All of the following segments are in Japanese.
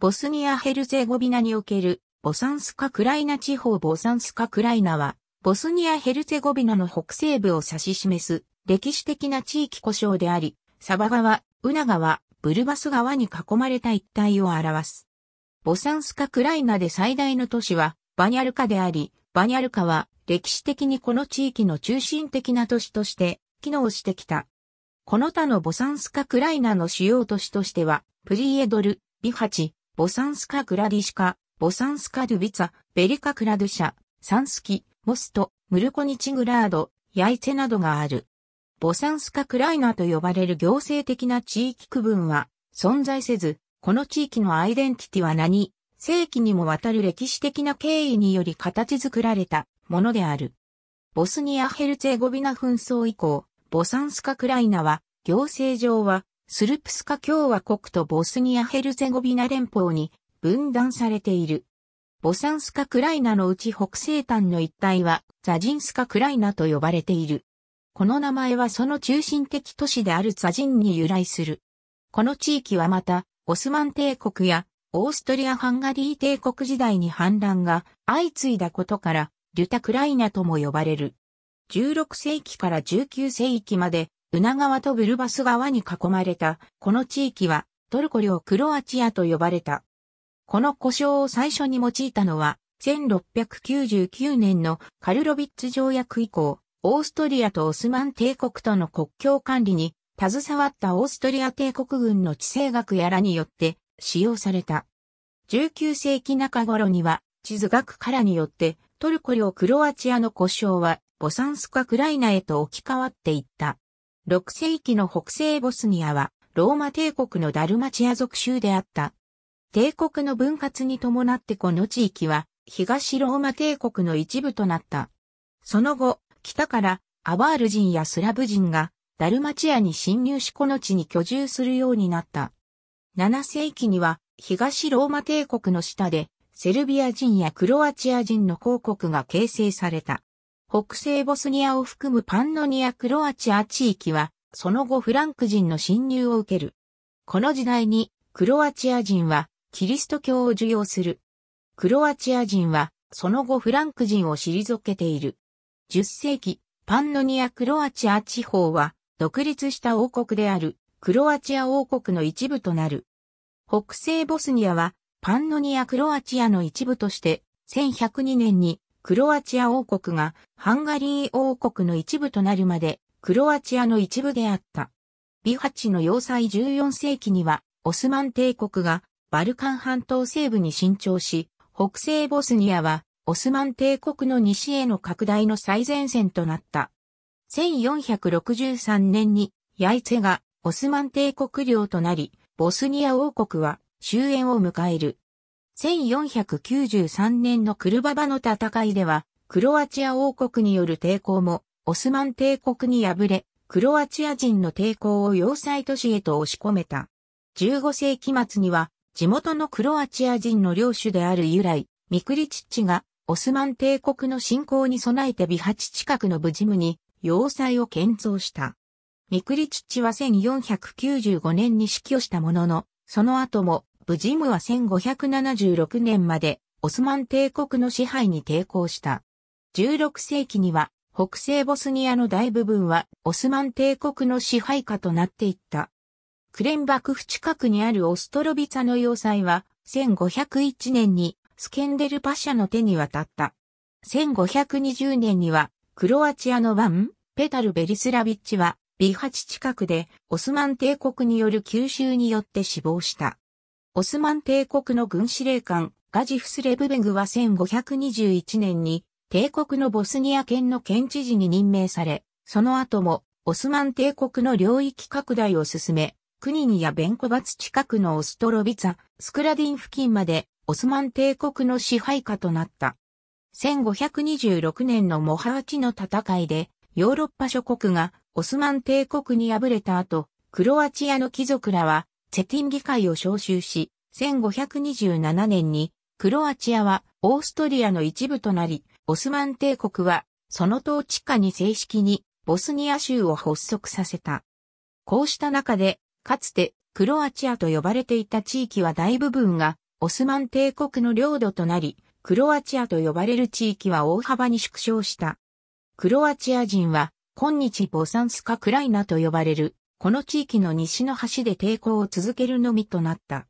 ボスニア・ヘルゼゴビナにおけるボサンスカ・クライナ地方ボサンスカ・クライナは、ボスニア・ヘルゼゴビナの北西部を指し示す歴史的な地域故障であり、サバ川、ウナ川、ブルバス川に囲まれた一帯を表す。ボサンスカ・クライナで最大の都市はバニャルカであり、バニャルカは歴史的にこの地域の中心的な都市として機能してきた。この他のボサンスカ・クライナの主要都市としては、プリエドル、ビハチ、ボサンスカ・グラディシカ、ボサンスカ・ドゥビツァ、ベリカ・クラドゥシャ、サンスキ、モスト、ムルコニチグラード、ヤイツェなどがある。ボサンスカ・クライナと呼ばれる行政的な地域区分は存在せず、この地域のアイデンティティは何、世紀にもわたる歴史的な経緯により形作られたものである。ボスニア・ヘルツェゴビナ紛争以降、ボサンスカ・クライナは行政上はスルプスカ共和国とボスニア・ヘルゼゴビナ連邦に分断されている。ボサンスカ・クライナのうち北西端の一帯はザジンスカ・クライナと呼ばれている。この名前はその中心的都市であるザジンに由来する。この地域はまた、オスマン帝国やオーストリア・ハンガリー帝国時代に反乱が相次いだことから、リュタ・クライナとも呼ばれる。16世紀から19世紀までウナ川とブルバス川に囲まれた、この地域はトルコ領クロアチアと呼ばれた。この故障を最初に用いたのは、1699年のカルロビッツ条約以降、オーストリアとオスマン帝国との国境管理に携わったオーストリア帝国軍の地政学やらによって使用された。19世紀中頃には地図学からによってトルコ領クロアチアの故障はボサンスカクライナへと置き換わっていった。6世紀の北西ボスニアは、ローマ帝国のダルマチア属州であった。帝国の分割に伴ってこの地域は、東ローマ帝国の一部となった。その後、北からアワール人やスラブ人がダルマチアに侵入しこの地に居住するようになった。7世紀には東ローマ帝国の下でセルビア人やクロアチア人の公国が形成された。北西ボスニアを含むパンノニア・クロアチア地域は、その後フランク人の侵入を受ける。この時代に、クロアチア人は、キリスト教を授業する。クロアチア人は、その後フランク人を退けている。10世紀、パンノニア・クロアチア地方は、独立した王国である、クロアチア王国の一部となる。北西ボスニアは、パンノニア・クロアチアの一部として、1102年にクロアチア王国がハンガリー王国の一部となるまで、クロアチアの一部であった。ビハチの要塞14世紀には、オスマン帝国がバルカン半島西部に伸長し、北西ボスニアはオスマン帝国の西への拡大の最前線となった。1463年にヤイツェがオスマン帝国領となり、ボスニア王国は終焉を迎える。1493年のクルババの戦いでは、クロアチア王国による抵抗も、オスマン帝国に敗れ、クロアチア人の抵抗を要塞都市へと押し込めた。15世紀末には、地元のクロアチア人の領主である由来、ミクリチッチが、オスマン帝国の侵攻に備えてビハチ近くのブジムに、要塞を建造した。ミクリチッチは1495年に死去したものの、その後もブジムは1576年までオスマン帝国の支配に抵抗した。16世紀には北西ボスニアの大部分はオスマン帝国の支配下となっていった。クレンバクフ近くにあるオストロビツァの要塞は1501年にスケンデルパシャの手に渡った。1520年にはクロアチアのバン、ペタル・ベリスラビッチはビハチ近くでオスマン帝国による吸収によって死亡した。オスマン帝国の軍司令官、ガジフス・レブベグは1521年に、帝国のボスニア県の県知事に任命され、その後も、オスマン帝国の領域拡大を進め、クニニやベンコバツ近くのオストロビツァ、スクラディン付近まで、オスマン帝国の支配下となった。1526年のモハーチの戦いで、ヨーロッパ諸国がオスマン帝国に敗れた後、クロアチアの貴族らはチェィン議会を招集し、1527年にクロアチアはオーストリアの一部となり、オスマン帝国はその統治下に正式にボスニア州を発足させた。こうした中で、かつてクロアチアと呼ばれていた地域は大部分がオスマン帝国の領土となり、クロアチアと呼ばれる地域は大幅に縮小した。クロアチア人は今日ボサンスカ・クライナと呼ばれるこの地域の西の端で抵抗を続けるのみとなった。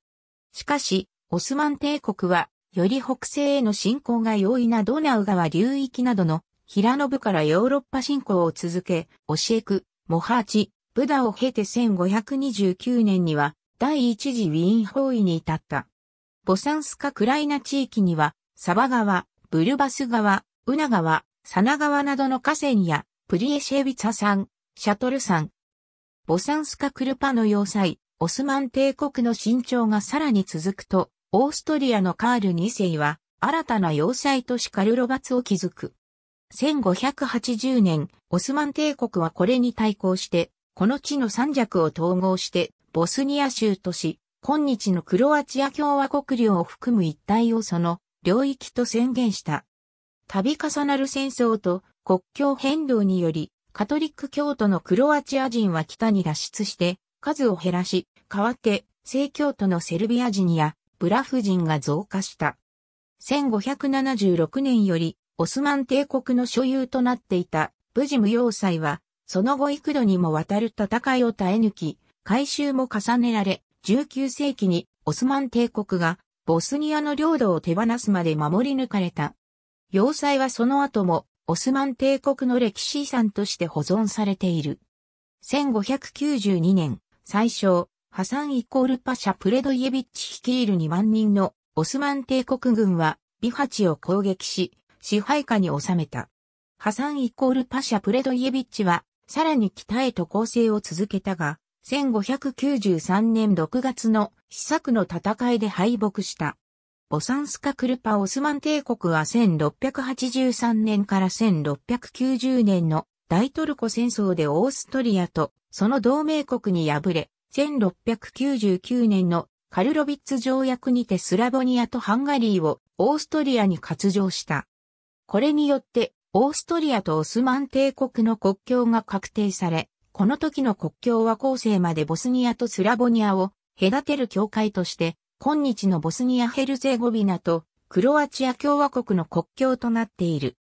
しかし、オスマン帝国は、より北西への侵攻が容易なドナウ川流域などの平野部からヨーロッパ侵攻を続け、オシエク、モハーチ、ブダを経て1529年には第一次ウィーン包囲に至った。ボサンスカクライナ地域には、サバ川、ブルバス川、ウナ川、サナ川などの河川や、プリエシェビツァ山、シャトル山、ボサンスカ・クルパの要塞、オスマン帝国の伸長がさらに続くと、オーストリアのカール2世は、新たな要塞都市カルロバツを築く。1580年、オスマン帝国はこれに対抗して、この地の三弱を統合して、ボスニア州とし、今日のクロアチア共和国領を含む一帯をその領域と宣言した。度重なる戦争と国境変動により、カトリック教徒のクロアチア人は北に脱出して、数を減らし、代わって、正教徒のセルビア人やブラフ人が増加した。1576年より、オスマン帝国の所有となっていたブジム要塞は、その後幾度にもわたる戦いを耐え抜き、改修も重ねられ、19世紀にオスマン帝国がボスニアの領土を手放すまで守り抜かれた。要塞はその後もオスマン帝国の歴史遺産として保存されている。1592年、最初、ハサンイコールパシャ・プレドイエビッチ率いる2万人のオスマン帝国軍はビハチを攻撃し、支配下に収めた。ハサンイコールパシャ・プレドイエビッチは、さらに北へと攻勢を続けたが、1593年6月の試作の戦いで敗北した。ボサンスカ・クルパ・オスマン帝国は1683年から1690年の大トルコ戦争でオーストリアとその同盟国に敗れ、1699年のカルロビッツ条約にてスラボニアとハンガリーをオーストリアに割譲した。これによってオーストリアとオスマン帝国の国境が確定され、この時の国境は後世までボスニアとスラボニアを隔てる境界として今日のボスニア・ヘルゼゴビナとクロアチア共和国の国境となっている。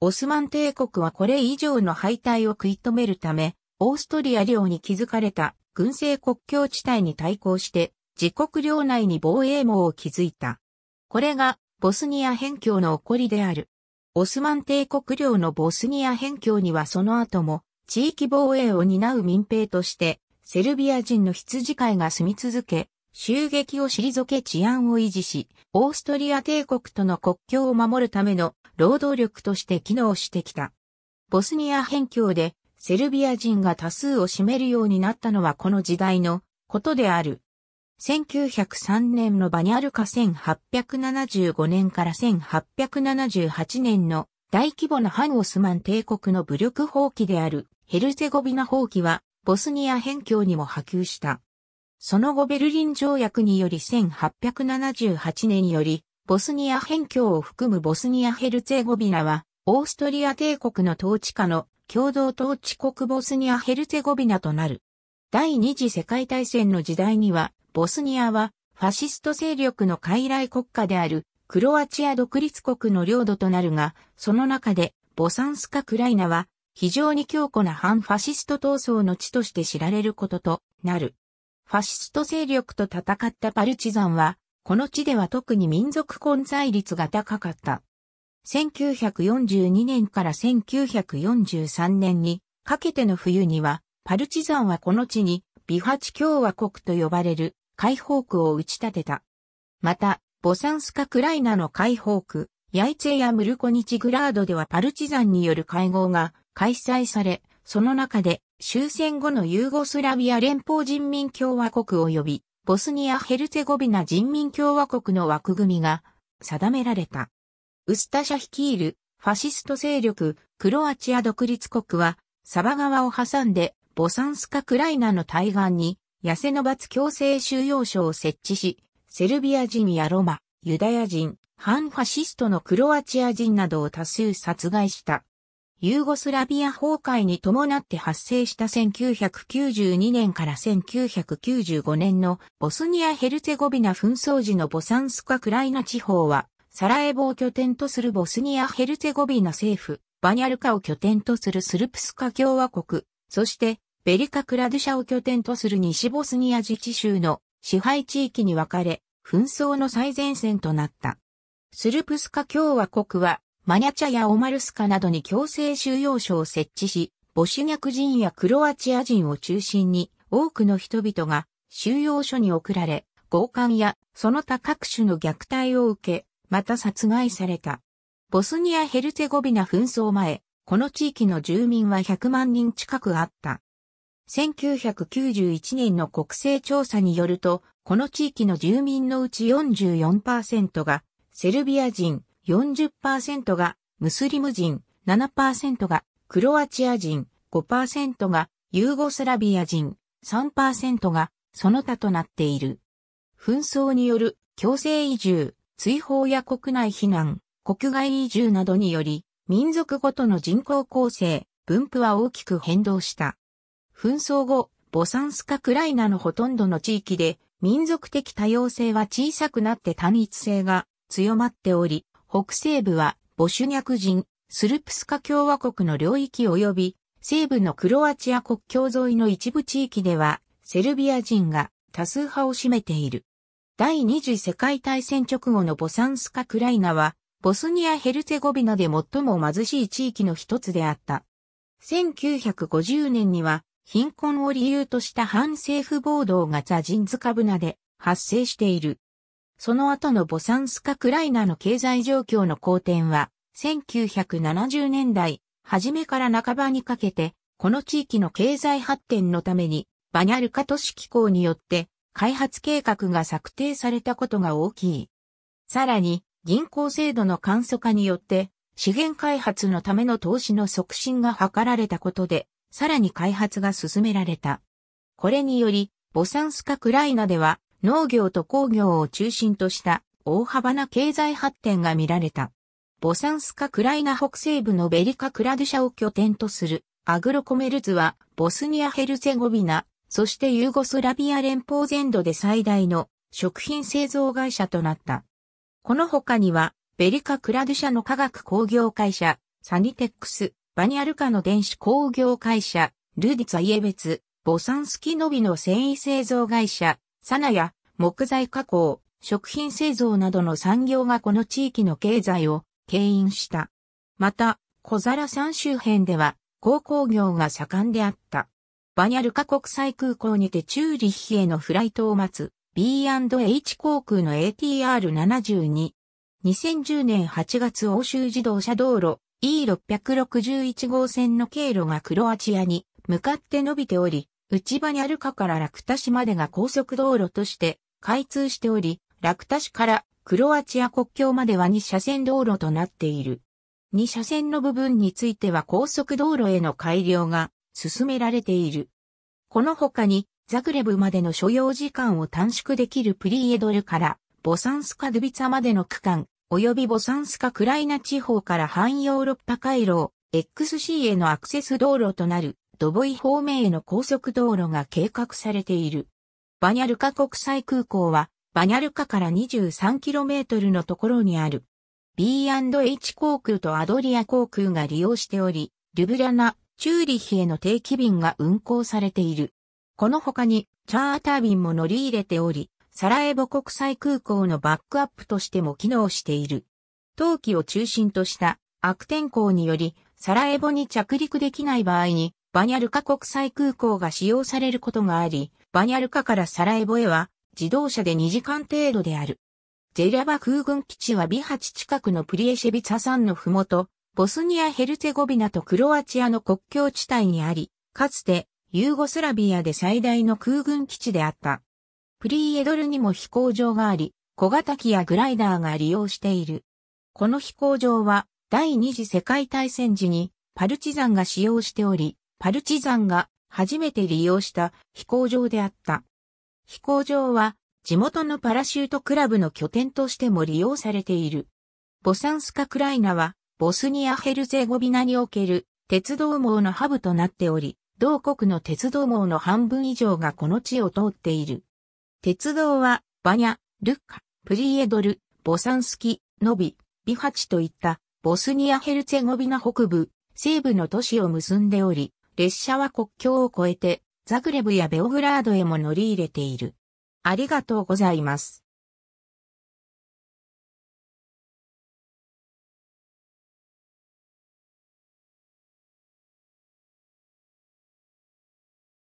オスマン帝国はこれ以上の敗退を食い止めるため、オーストリア領に築かれた軍政国境地帯に対抗して、自国領内に防衛網を築いた。これがボスニア辺境の起こりである。オスマン帝国領のボスニア辺境にはその後も地域防衛を担う民兵としてセルビア人の羊飼いが住み続け、襲撃を退け治安を維持し、オーストリア帝国との国境を守るための労働力として機能してきた。ボスニア辺境でセルビア人が多数を占めるようになったのはこの時代のことである。1903年のバニャルカ1875年から1878年の大規模な反オスマン帝国の武力放棄であるヘルゼゴビナ放棄はボスニア辺境にも波及した。その後ベルリン条約により1878年より、ボスニア辺境を含むボスニアヘルツェゴビナは、オーストリア帝国の統治下の共同統治国ボスニアヘルツェゴビナとなる。第二次世界大戦の時代には、ボスニアはファシスト勢力の傀儡国家であるクロアチア独立国の領土となるが、その中でボサンスカ・クライナは非常に強固な反ファシスト闘争の地として知られることとなる。ファシスト勢力と戦ったパルチザンは、この地では特に民族混在率が高かった。1942年から1943年にかけての冬には、パルチザンはこの地にビハチ共和国と呼ばれる解放区を打ち立てた。また、ボサンスカ・クライナの解放区、ヤイツェやムルコニチグラードではパルチザンによる会合が開催され、その中で終戦後のユーゴスラビア連邦人民共和国及びボスニア・ヘルツェゴビナ人民共和国の枠組みが定められた。ウスタシャ率いるファシスト勢力クロアチア独立国はサバ川を挟んでボサンスカ・クライナの対岸にヤセノバツ強制収容所を設置し、セルビア人やロマ、ユダヤ人、反ファシストのクロアチア人などを多数殺害した。ユーゴスラビア崩壊に伴って発生した1992年から1995年のボスニア・ヘルツェゴビナ紛争時のボサンスカ・クライナ地方は、サラエボを拠点とするボスニア・ヘルツェゴビナ政府、バニャルカを拠点とするスルプスカ共和国、そしてベリカ・クラドゥシャを拠点とする西ボスニア自治州の支配地域に分かれ、紛争の最前線となった。スルプスカ共和国はマニャチャやオマルスカなどに強制収容所を設置し、ボシュニャク人やクロアチア人を中心に多くの人々が収容所に送られ、強姦やその他各種の虐待を受け、また殺害された。ボスニア・ヘルツェゴビナ紛争前、この地域の住民は100万人近くあった。1991年の国勢調査によると、この地域の住民のうち44%がセルビア人、40%がムスリム人、7%がクロアチア人、5%がユーゴスラビア人、3%がその他となっている。紛争による強制移住、追放や国内避難、国外移住などにより、民族ごとの人口構成、分布は大きく変動した。紛争後、ボサンスカクライナのほとんどの地域で、民族的多様性は小さくなって単一性が強まっており、北西部はボシュニャク人、スルプスカ共和国の領域及び、西部のクロアチア国境沿いの一部地域では、セルビア人が多数派を占めている。第二次世界大戦直後のボサンスカ・クライナは、ボスニア・ヘルツェゴビナで最も貧しい地域の一つであった。1950年には、貧困を理由とした反政府暴動がザジンズカブナで発生している。その後のボサンスカ・クライナの経済状況の好転は、1970年代、初めから半ばにかけて、この地域の経済発展のために、バニャルカ都市機構によって、開発計画が策定されたことが大きい。さらに、銀行制度の簡素化によって、資源開発のための投資の促進が図られたことで、さらに開発が進められた。これにより、ボサンスカ・クライナでは、農業と工業を中心とした大幅な経済発展が見られた。ボサンスカ・クライナ北西部のベリカ・クラドゥシャを拠点とするアグロコメルズはボスニア・ヘルゼゴビナ、そしてユーゴスラビア連邦全土で最大の食品製造会社となった。この他にはベリカ・クラドゥシャの化学工業会社、サニテックス、バニアルカの電子工業会社、ルディツァイエベツ、ボサンスキノビの繊維製造会社、サナや木材加工、食品製造などの産業がこの地域の経済を牽引した。また、小皿山周辺では、鉱工業が盛んであった。バニャルカ国際空港にてチューリッヒへのフライトを待つ B&H 航空の ATR72。2010年8月欧州自動車道路 E661 号線の経路がクロアチアに向かって伸びており、内場にあるかからラクタ市までが高速道路として開通しており、ラクタ市からクロアチア国境までは2車線道路となっている。2車線の部分については高速道路への改良が進められている。この他にザグレブまでの所要時間を短縮できるプリエドルからボサンスカ・ドゥビツァまでの区間、及びボサンスカ・クライナ地方から半ヨーロッパ回廊、XC へのアクセス道路となるドボイ方面への高速道路が計画されている。バニャルカ国際空港は、バニャルカから 23km のところにある。B&H 航空とアドリア航空が利用しており、ルブラナ、チューリヒへの定期便が運航されている。この他に、チャーター便も乗り入れており、サラエボ国際空港のバックアップとしても機能している。冬季を中心とした悪天候により、サラエボに着陸できない場合に、バニャルカ国際空港が使用されることがあり、バニャルカからサラエボへは自動車で2時間程度である。ジェリャバ空軍基地はビハチ近くのプリエシェビツァ山のふもと、ボスニア・ヘルツェゴビナとクロアチアの国境地帯にあり、かつてユーゴスラビアで最大の空軍基地であった。プリエドルにも飛行場があり、小型機やグライダーが利用している。この飛行場は第二次世界大戦時にパルチザンが使用しており、パルチザンが初めて利用した飛行場であった。飛行場は地元のパラシュートクラブの拠点としても利用されている。ボサンスカクライナはボスニア・ヘルゼゴビナにおける鉄道網のハブとなっており、同国の鉄道網の半分以上がこの地を通っている。鉄道はバニャ、ルッカ、プリエドル、ボサンスキ、ノビ、ビハチといったボスニア・ヘルツェゴビナ北部、西部の都市を結んでおり、列車は国境を越えて、ザグレブやベオグラードへも乗り入れている。ありがとうございます。